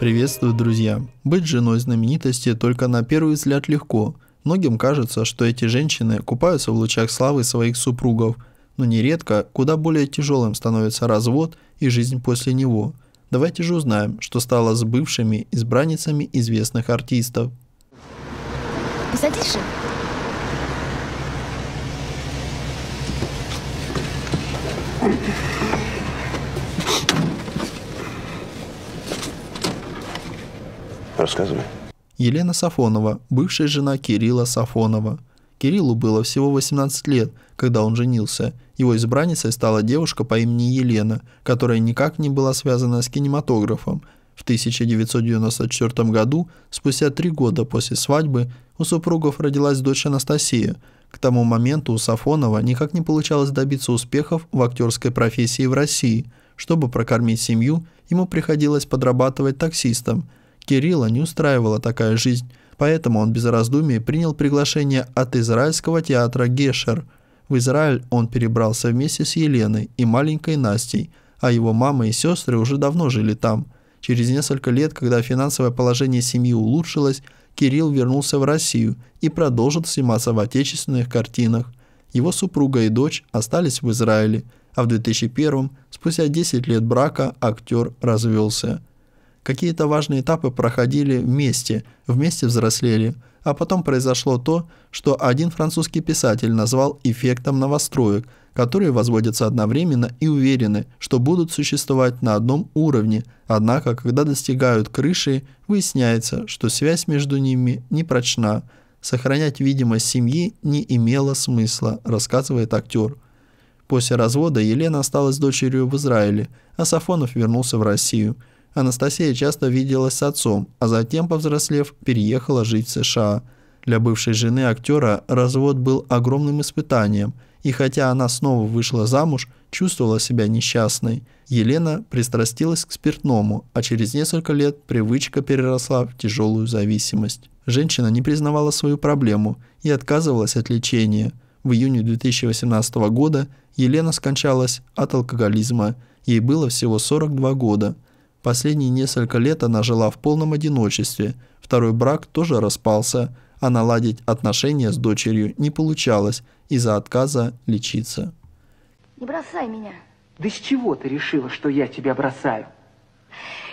Приветствую, друзья! Быть женой знаменитости только на первый взгляд легко. Многим кажется, что эти женщины купаются в лучах славы своих супругов, но нередко куда более тяжелым становится развод и жизнь после него. Давайте же узнаем, что стало с бывшими избранницами известных артистов. Посадишь Thank you. Рассказывай. Елена Сафонова, бывшая жена Кирилла Сафонова. Кириллу было всего 18 лет, когда он женился. Его избранницей стала девушка по имени Елена, которая никак не была связана с кинематографом. В 1994 году, спустя три года после свадьбы, у супругов родилась дочь Анастасия. К тому моменту у Сафонова никак не получалось добиться успехов в актерской профессии в России. Чтобы прокормить семью, ему приходилось подрабатывать таксистом – Кирилла не устраивала такая жизнь, поэтому он без раздумий принял приглашение от израильского театра «Гешер». В Израиль он перебрался вместе с Еленой и маленькой Настей, а его мама и сестры уже давно жили там. Через несколько лет, когда финансовое положение семьи улучшилось, Кирилл вернулся в Россию и продолжил сниматься в отечественных картинах. Его супруга и дочь остались в Израиле, а в 2001, спустя 10 лет брака, актер развелся – Какие-то важные этапы проходили вместе, вместе взрослели. А потом произошло то, что один французский писатель назвал эффектом новостроек, которые возводятся одновременно и уверены, что будут существовать на одном уровне, однако, когда достигают крыши, выясняется, что связь между ними не прочна. Сохранять видимость семьи не имело смысла, рассказывает актер. После развода Елена осталась дочерью в Израиле, а Сафонов вернулся в Россию – Анастасия часто виделась с отцом, а затем, повзрослев, переехала жить в США. Для бывшей жены актера развод был огромным испытанием, и хотя она снова вышла замуж, чувствовала себя несчастной. Елена пристрастилась к спиртному, а через несколько лет привычка переросла в тяжелую зависимость. Женщина не признавала свою проблему и отказывалась от лечения. В июне 2018 года Елена скончалась от алкоголизма. Ей было всего 42 года – Последние несколько лет она жила в полном одиночестве. Второй брак тоже распался, а наладить отношения с дочерью не получалось из-за отказа лечиться. Не бросай меня. Да с чего ты решила, что я тебя бросаю?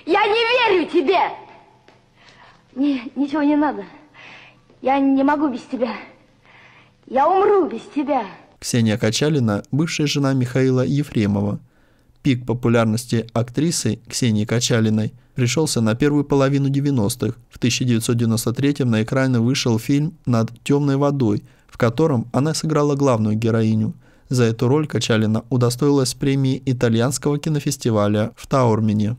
Я не верю тебе! Не, ничего не надо. Я не могу без тебя. Я умру без тебя. Ксения Качалина, бывшая жена Михаила Ефремова, Пик популярности актрисы Ксении Качалиной пришелся на первую половину 90-х. В 1993 на экраны вышел фильм «Над темной водой», в котором она сыграла главную героиню. За эту роль Качалина удостоилась премии итальянского кинофестиваля в Таурмине.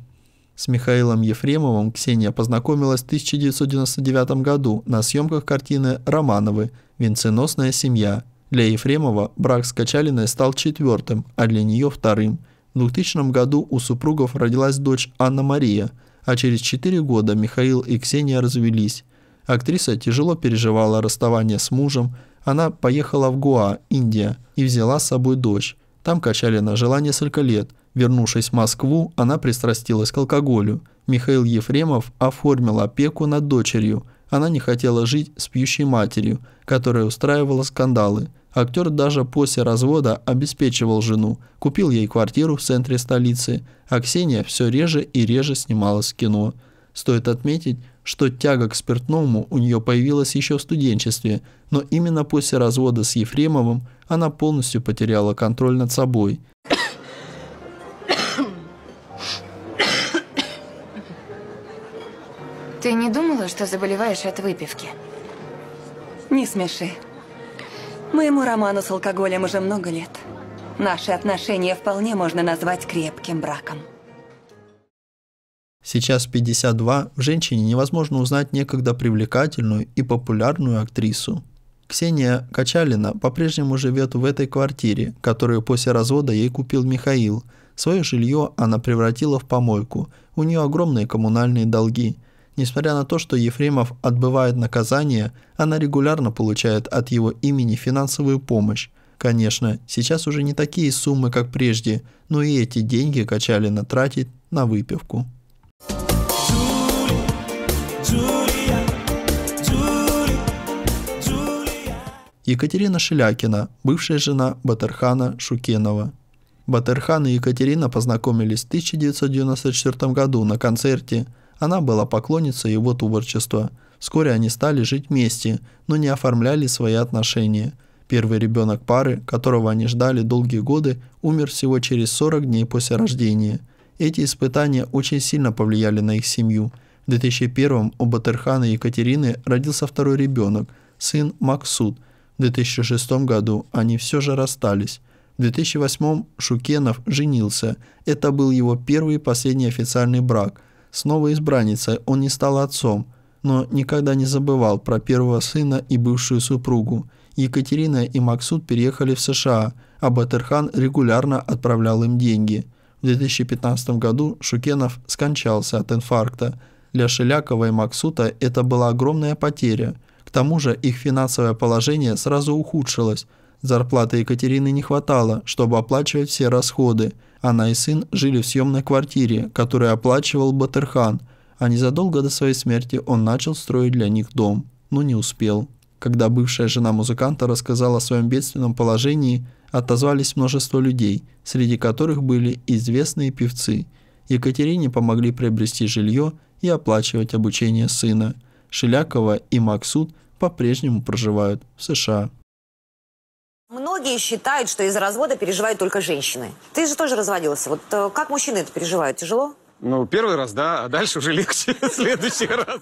С Михаилом Ефремовым Ксения познакомилась в 1999 году на съемках картины «Романовы. Венценосная семья». Для Ефремова брак с Качалиной стал четвертым, а для нее вторым – в 2000 году у супругов родилась дочь Анна-Мария, а через 4 года Михаил и Ксения развелись. Актриса тяжело переживала расставание с мужем, она поехала в Гуа, Индия, и взяла с собой дочь. Там качали на жила несколько лет. Вернувшись в Москву, она пристрастилась к алкоголю. Михаил Ефремов оформил опеку над дочерью. Она не хотела жить с пьющей матерью, которая устраивала скандалы – Актер даже после развода обеспечивал жену, купил ей квартиру в центре столицы, а Ксения все реже и реже снималась в кино. Стоит отметить, что тяга к спиртному у нее появилась еще в студенчестве, но именно после развода с Ефремовым она полностью потеряла контроль над собой. Ты не думала, что заболеваешь от выпивки? Не смеши. Моему роману с алкоголем уже много лет. Наши отношения вполне можно назвать крепким браком. Сейчас 52 в женщине невозможно узнать некогда привлекательную и популярную актрису. Ксения Качалина по-прежнему живет в этой квартире, которую после развода ей купил Михаил. Свое жилье она превратила в помойку. У нее огромные коммунальные долги – Несмотря на то, что Ефремов отбывает наказание, она регулярно получает от его имени финансовую помощь. Конечно, сейчас уже не такие суммы, как прежде, но и эти деньги качали на тратить на выпивку. Екатерина Шелякина, бывшая жена Батерхана Шукенова. Батерхан и Екатерина познакомились в 1994 году на концерте – она была поклонницей его творчества. Вскоре они стали жить вместе, но не оформляли свои отношения. Первый ребенок пары, которого они ждали долгие годы, умер всего через 40 дней после рождения. Эти испытания очень сильно повлияли на их семью. В 2001 у Батырхана и Екатерины родился второй ребенок, сын Максуд. В 2006 году они все же расстались. В 2008 Шукенов женился. Это был его первый и последний официальный брак – снова избранница, он не стал отцом, но никогда не забывал про первого сына и бывшую супругу. Екатерина и Максут переехали в США, а Батырхан регулярно отправлял им деньги. В 2015 году Шукенов скончался от инфаркта. Для Шелякова и Максута это была огромная потеря. К тому же их финансовое положение сразу ухудшилось – Зарплаты Екатерины не хватало, чтобы оплачивать все расходы. Она и сын жили в съемной квартире, которую оплачивал Батырхан, а незадолго до своей смерти он начал строить для них дом, но не успел. Когда бывшая жена музыканта рассказала о своем бедственном положении, отозвались множество людей, среди которых были известные певцы. Екатерине помогли приобрести жилье и оплачивать обучение сына. Шелякова и Максут по-прежнему проживают в США. Многие считают, что из за развода переживают только женщины. Ты же тоже разводился. Вот э, как мужчины это переживают? Тяжело? Ну, первый раз, да, а дальше уже легче. Следующий раз.